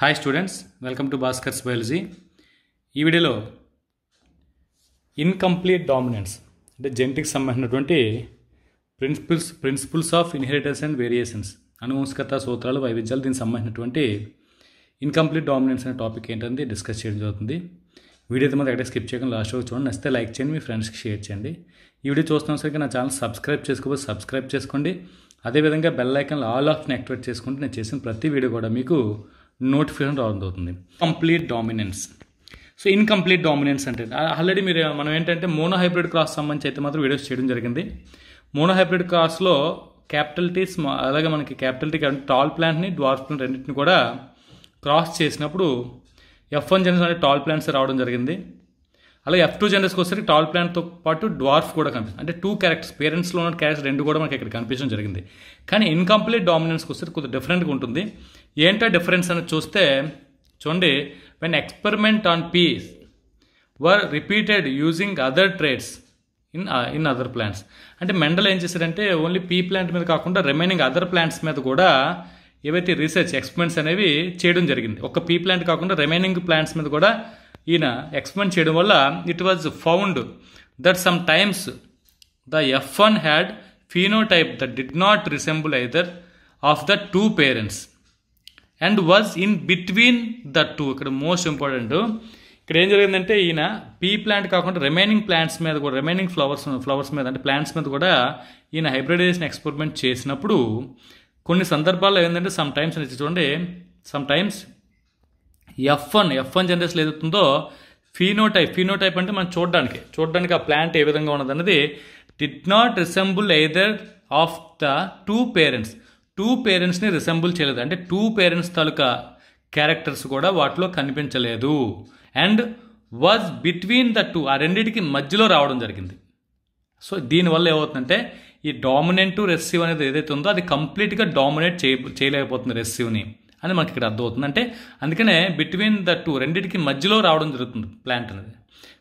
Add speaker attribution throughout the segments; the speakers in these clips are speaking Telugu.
Speaker 1: hi students welcome to Bhaskar's biology ఈ వీడియోలో ఇన్కంప్లీట్ డామినెన్స్ అంటే జెంటిక్ సంబంధించినటువంటి principles principles of inheritance and variations అనువంశకత సూత్రాలు వైవిధ్యాలు దీనికి సంబంధించినటువంటి ఇన్కంప్లీట్ డామినెన్స్ అనే టాపిక్ ఏంటంటే డిస్కస్ చేయడం జరుగుతుంది వీడియో అయితే మాత్రం ఎక్కడ స్కిప్ చేయకుండా లాస్ట్ వరకు చూడండి నచ్చితే లైక్ చేయండి మీ ఫ్రెండ్స్కి షేర్ చేయండి ఈ వీడియో చూస్తున్న సరికి నా ఛానల్ సబ్స్క్రైబ్ చేసుకోవచ్చు సబ్స్క్రైబ్ చేసుకోండి అదేవిధంగా బెల్ ఐకాన్ ఆల్ ఆఫ్ని యాక్టివేట్ చేసుకుంటే నేను చేసిన ప్రతి వీడియో కూడా మీకు నోటిఫికేషన్ రావడం అవుతుంది complete dominance so incomplete dominance అంటే ఆల్రెడీ మీరు మనం ఏంటంటే మోనో హైబ్రిడ్ క్రాస్ సంబంధించి అయితే మాత్రం వీడియోస్ చేయడం జరిగింది మోనో హైబ్రిడ్ క్రాస్లో క్యాపిటల్ టీ అలాగే మనకి క్యాపిటల్ టీ టాల్ ప్లాంట్ని డ్వార్ఫ్ ప్లాంట్ రెండింటిని కూడా క్రాస్ చేసినప్పుడు ఎఫ్ వన్ జనరేషన్ అంటే టాల్ ప్లాంట్స్ రావడం జరిగింది అలాగే ఎఫ్ టూ జనరేషన్కి వచ్చేసరికి టాల్ ప్లాంట్తో పాటు డ్వార్ఫ్ కూడా కనిపిస్తుంది అంటే టూ క్యారెక్టర్స్ పేరెంట్స్లో ఉన్న క్యారెక్టర్స్ రెండు కూడా మనకి ఇక్కడ కనిపించడం జరిగింది కానీ ఇన్కంప్లీట్ డామినెన్స్కి వస్తే కొద్దిగా డిఫరెంట్గా ఉంటుంది ఏంటో డిఫరెన్స్ అని చూస్తే చూడండి when experiment on peas were repeated using other traits in in other plants అంటే మెండల్ ఏం చేశారంటే ఓన్లీ పీ ప్లాంట్ మీద కాకుండా రిమైనింగ్ అదర్ ప్లాంట్స్ మీద కూడా ఏవైతే రీసెర్చ్ ఎక్స్పెరిమెంట్స్ అనేవి చేయడం జరిగింది ఒక పీ ప్లాంట్ కాకుండా రిమైనింగ్ ప్లాంట్స్ మీద కూడా ఈయన ఎక్స్పెరిమెంట్ చేయడం వల్ల it was found that sometimes the F one had phenotype that did not resemble either of the two parents and was in between the two ఇక్కడ మోస్ట్ ఇంపార్టెంట్ ఇక్కడ ఏం జరిగిందంటే ఈయన పీ ప్లాంట్ కాకుండా రిమైనింగ్ ప్లాంట్స్ మీద కూడా రిమైనింగ్ ఫ్లవర్స్ ఫ్లవర్స్ మీద అంటే ప్లాంట్స్ మీద కూడా ఈయన హైబ్రిడైజేషన్ ఎక్స్పెరిమెంట్ చేసినప్పుడు కొన్ని సందర్భాల్లో ఏంటంటే సమ్ టైమ్స్ అని చూడండి sometimes F one F one generation ఏదవుతుందో ఫీనోటైప్ ఫీనోటైప్ అంటే మనం చూడడానికి చూడడానికి ఆ ప్లాంట్ ఏ విధంగా ఉన్నది అనేది did not resemble either of the two parents two పేరెంట్స్ని రిసెంబుల్ చేయలేదు అంటే టూ పేరెంట్స్ తాలూకా క్యారెక్టర్స్ కూడా వాటిలో కనిపించలేదు and was between the two ఆ రెండింటికి మధ్యలో రావడం జరిగింది సో దీనివల్ల ఏమవుతుందంటే ఈ డామినెంట్ టు రెసివ్ అనేది ఏదైతే ఉందో అది కంప్లీట్గా డామినేట్ చేయ చేయలేకపోతుంది రెసివ్ని అని మనకి ఇక్కడ అర్థమవుతుంది అంటే అందుకనే బిట్వీన్ ద టూ రెండింటికి మధ్యలో రావడం జరుగుతుంది ప్లాంట్ అనేది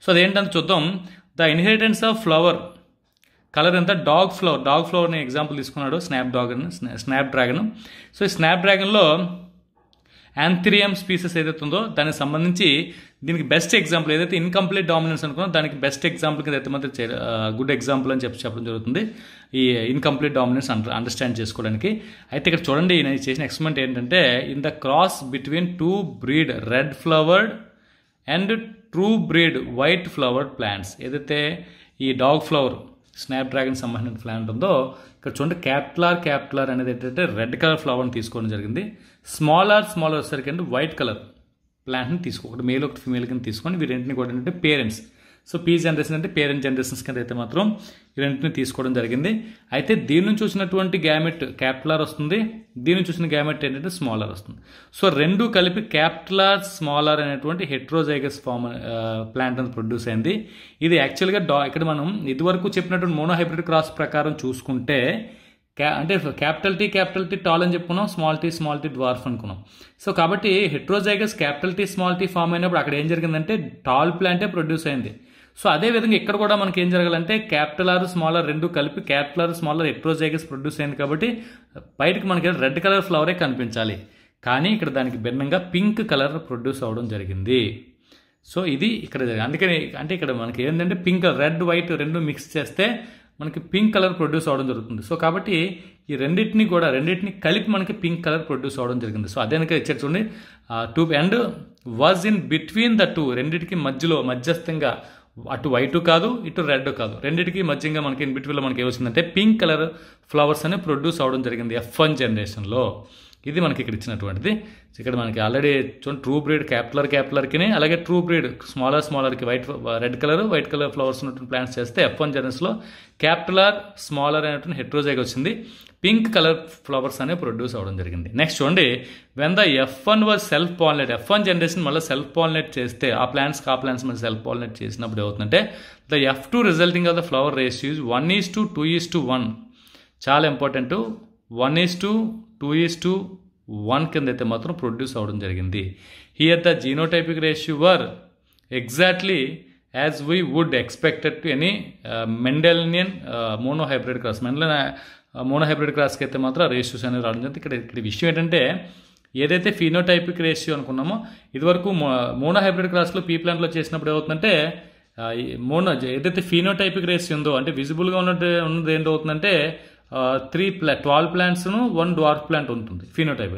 Speaker 1: సో అదేంటంటే చూద్దాం the inheritance of flower colour అంతా డాగ్ ఫ్లవర్ డాగ్ ఫ్లవర్ని ఎగ్జాంపుల్ తీసుకున్నాడు snapdragon snapdragon so ఈ స్నాప్ డ్రాగన్లో యాంథిరియం స్పీసెస్ ఏదైతే ఉందో దానికి సంబంధించి దీనికి బెస్ట్ ఎగ్జాంపుల్ ఏదైతే ఇన్కంప్లీట్ డామినెన్స్ అనుకున్నా దానికి బెస్ట్ ఎగ్జాంపుల్ కింద అయితే మాత్రం గుడ్ ఎగ్జాంపుల్ అని చెప్పి చెప్పడం జరుగుతుంది ఈ ఇన్కంప్లీట్ డామినెన్స్ అండర్స్టాండ్ చేసుకోవడానికి అయితే ఇక్కడ చూడండి నేను చేసిన ఎక్స్పెరిమెంట్ ఏంటంటే in the cross between two breed red flowered and true breed white flowered plants ఏదైతే ఈ డాగ్ ఫ్లవర్ స్నాప్డ్రాగన్ సంబంధించిన ప్లాంట్ ఉందో ఇక్కడ చూడండి క్యాప్లార్ క్యాప్లార్ అనేది ఏంటంటే రెడ్ కలర్ ఫ్లవర్ని తీసుకోవడం జరిగింది స్మాలర్ స్మాలర్ వచ్చేసరికి అంటే వైట్ కలర్ ప్లాంట్ని తీసుకో ఒకటి మేల్ ఒకటి ఫీమేల్ కింద తీసుకొని వీరింటిని కూడా ఏంటంటే పేరెంట్స్ సో పీ జనరేషన్ అంటే పేరెంట్ జనరేషన్స్ కింద అయితే మాత్రం ఈ తీసుకోవడం జరిగింది అయితే దీని నుంచి వచ్చినటువంటి గ్యామెట్ క్యాపిటలార్ వస్తుంది దీని నుంచి వచ్చిన గ్యామెట్ ఏంటంటే స్మాలర్ వస్తుంది సో రెండు కలిపి క్యాపిటలార్ స్మాలర్ అనేటువంటి హెట్రోజైగస్ ఫామ్ ప్లాంట్ అని ప్రొడ్యూస్ అయింది ఇది యాక్చువల్గా డా ఇక్కడ మనం ఇదివరకు చెప్పినటువంటి మోనోహైబ్రిడ్ క్రాస్ ప్రకారం చూసుకుంటే క్యా అంటే capital T capital T tall అని చెప్పుకున్నాం small t small t dwarf అనుకున్నాం సో కాబట్టి heterozygous capital T small t form అయినప్పుడు అక్కడ ఏం జరిగిందంటే టాల్ ప్లాంటే ప్రొడ్యూస్ అయింది సో అదేవిధంగా ఇక్కడ కూడా మనకి ఏం జరగాలంటే క్యాపిటల్ ఆర్ స్మాలర్ రెండు కలిపి capital R small r heterozygous produce అయింది కాబట్టి బయటకు మనకి రెడ్ కలర్ ఫ్లవరే కనిపించాలి కానీ ఇక్కడ దానికి భిన్నంగా పింక్ కలర్ ప్రొడ్యూస్ అవ్వడం జరిగింది సో ఇది ఇక్కడ అందుకని అంటే ఇక్కడ మనకి ఏంటంటే పింక్ రెడ్ వైట్ రెండు మిక్స్ చేస్తే మనకి పింక్ కలర్ ప్రొడ్యూస్ అవ్వడం జరుగుతుంది సో కాబట్టి ఈ రెండింటిని కూడా రెండింటిని కలిపి మనకి పింక్ కలర్ ప్రొడ్యూస్ అవ్వడం జరిగింది సో అదే ఇచ్చారు చూడండి two and was in between the two రెండింటికి మధ్యలో మధ్యస్థంగా అటు వైట్ కాదు ఇటు రెడ్ కాదు రెండింటికి మధ్యంగా మనకి ఇన్బిట్వీన్లో మనకి ఏమొచ్చిందంటే పింక్ కలర్ ఫ్లవర్స్ అనేవి ప్రొడ్యూస్ అవడం జరిగింది ఎఫ్ వన్ జనరేషన్లో ఇది మనకి ఇక్కడ ఇచ్చినటువంటిది ఇక్కడ మనకి ఆల్రెడీ చూడండి ట్రూ బ్రీడ్ క్యాపిటలర్ క్యాపిటలర్కిని అలాగే ట్రూ బ్రీడ్ స్మాలర్ స్మాలర్కి white red colour white colour flowers ఉన్నటువంటి ప్లాంట్స్ చేస్తే ఎఫ్ వన్ జర్నల్స్లో క్యాపిటలర్ స్మాలర్ అనేటువంటి హెట్రోజైగా వచ్చింది పింక్ కలర్ ఫ్లవర్స్ అనేవి ప్రొడ్యూస్ అవ్వడం జరిగింది నెక్స్ట్ చూడండి when the F one was self pollinate F one generation మళ్ళీ సెల్ఫ్ పాలినేట్ చేస్తే ఆ ప్లాంట్స్ ఆ ప్లాంట్స్ మళ్ళీ సెల్ఫ్ పాలినేట్ చేసినప్పుడు ఏమవుతుందంటే the F two resulting of the flower race use one is to two is to one చాలా important one is to two is to one కింద uh, uh, uh, అయితే మాత్రం ప్రొడ్యూస్ అవడం జరిగింది here the genotypic ratio were exactly as we would expected to any Mendelian monohybrid cross Mendel monohybrid క్రాస్కి అయితే మాత్రం రేషియోస్ అనేవి రావడం జరిగింది ఇక్కడ ఇక్కడ విషయం ఏంటంటే ఏదైతే ఫినోటైపిక్ రేషియో అనుకున్నామో ఇదివరకు మోనోహైబ్రిడ్ క్రాస్లో పీ ప్లాంట్లో చేసినప్పుడు ఏమవుతుందంటే మోనో ఏదైతే ఫినోటైపిక్ రేషియో ఉందో అంటే విజిబుల్గా ఉన్నట్టు ఉన్నది ఏంటవుతుందంటే త్రీ ప్లా ట్వెల్వ్ ప్లాంట్స్ను వన్ డ్వార్ఫ్ ప్లాంట్ ఉంటుంది ఫినోటైప్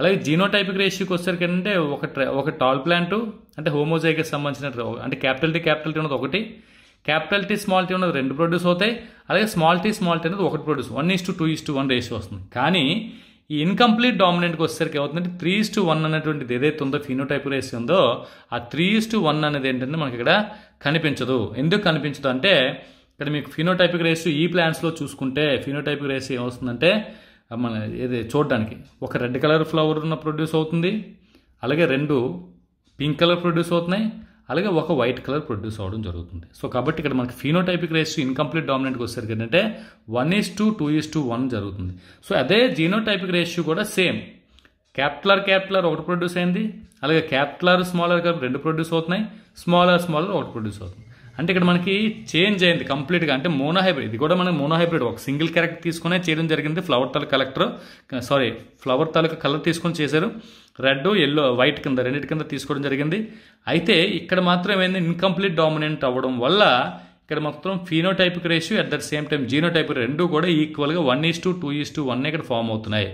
Speaker 1: అలాగే జీనోటైపిక్ రేషియోకి వచ్చేసరికి ఏంటంటే ఒక ఒక టాల్ ప్లాంట్ అంటే హోమోజైకి సంబంధించిన అంటే క్యాపిటల్ టీ క్యాపిటల్ టీ ఉన్నది ఒకటి క్యాపిటల్ టీ స్మాల్ టీ ఉన్నది రెండు ప్రొడ్యూస్ అవుతాయి అలాగే స్మాల్ టీ స్మాల్ టీ అనేది ఒకటి produce one is to two is to one ratio వస్తుంది కానీ ఈ ఇన్కంప్లీట్ డామినెంట్కి వచ్చేసరికి ఏమవుతుందంటే త్రీ ఈస్ టు వన్ అనేటువంటిది ఏదైతే ఉందో ఫినోటైప్ రేషియో ఉందో ఆ త్రీ ఈస్ టు వన్ అనేది ఏంటంటే మనకి ఇక్కడ కనిపించదు ఎందుకు కనిపించదు అంటే ఇక్కడ మీకు ఫినోటైపిక్ రేస్ ఈ ప్లాంట్స్లో చూసుకుంటే ఫినోటైపిక్ రేస్ ఏమవుతుందంటే మన ఏది చూడడానికి ఒక రెడ్ కలర్ ఫ్లవర్ ఉన్న ప్రొడ్యూస్ అవుతుంది అలాగే రెండు పింక్ కలర్ ప్రొడ్యూస్ అవుతున్నాయి అలాగే ఒక వైట్ కలర్ ప్రొడ్యూస్ అవ్వడం జరుగుతుంది సో కాబట్టి ఇక్కడ మనకి ఫినోటైపిక్ రేస్ ఇన్కంప్లీట్ డామినెంట్కి వచ్చేసరికి ఏంటంటే one is to two is to one జరుగుతుంది సో అదే జీనోటైపిక్ రేషియో కూడా సేమ్ క్యాపిటలర్ క్యాపిటలర్ ఒకటి ప్రొడ్యూస్ అయింది అలాగే క్యాపిటలర్ స్మాలర్ రెండు ప్రొడ్యూస్ అవుతున్నాయి స్మాలర్ స్మాలర్ ఒకటి ప్రొడ్యూస్ అవుతుంది అంటే ఇక్కడ మనకి చేంజ్ అయింది కంప్లీట్గా అంటే మోనోహైబ్రిడ్ ఇది కూడా మనం మోనోహైబ్రిడ్ ఒక సింగిల్ క్యారెక్టర్ తీసుకునే చేయడం జరిగింది ఫ్లవర్ తాలూకా కలెక్టర్ సారీ ఫ్లవర్ తాలూకా కలర్ తీసుకొని చేశారు రెడ్ ఎల్లో వైట్ కింద రెండింటి కింద తీసుకోవడం జరిగింది అయితే ఇక్కడ మాత్రం ఏమైంది ఇన్కంప్లీట్ డామినెంట్ అవ్వడం వల్ల ఇక్కడ మొత్తం phenotype ratio at that same time genotype రెండు కూడా ఈక్వల్గా one is to two is to one ఇక్కడ ఫామ్ అవుతున్నాయి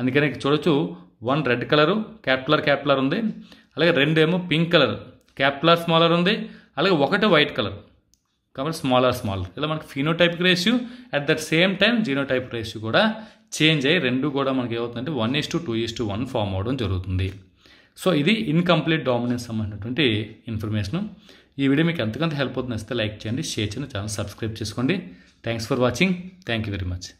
Speaker 1: అందుకని చూడొచ్చు one red colour capital R capital R ఉంది అలాగే రెండేమో పింక్ కలర్ క్యాపిటల్ స్మాలర్ ఉంది అలాగే ఒకటే వైట్ కలర్ కాబట్టి స్మాలర్ స్మాలర్ ఇలా మనకి phenotypic ratio at that same time genotype ratio కూడా చేంజ్ అయ్యి రెండు కూడా మనకి ఏమవుతుందంటే one is to two is to one form అవడం జరుగుతుంది సో ఇది ఇన్కంప్లీట్ డామినెన్స్ సంబంధించినటువంటి ఇన్ఫర్మేషన్ ఈ వీడియో మీకు ఎంతకంత హెల్ప్ అవుతుంది నచ్చితే లైక్ చేయండి షేర్ చేయండి ఛానల్ సబ్స్క్రైబ్ చేసుకోండి thanks for watching thank you very much